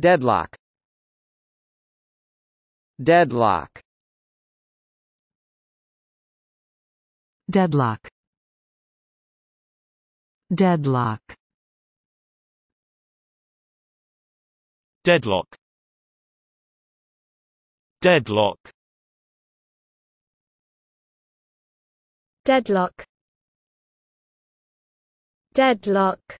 Deadlock Deadlock Deadlock Deadlock Deadlock Deadlock Deadlock Deadlock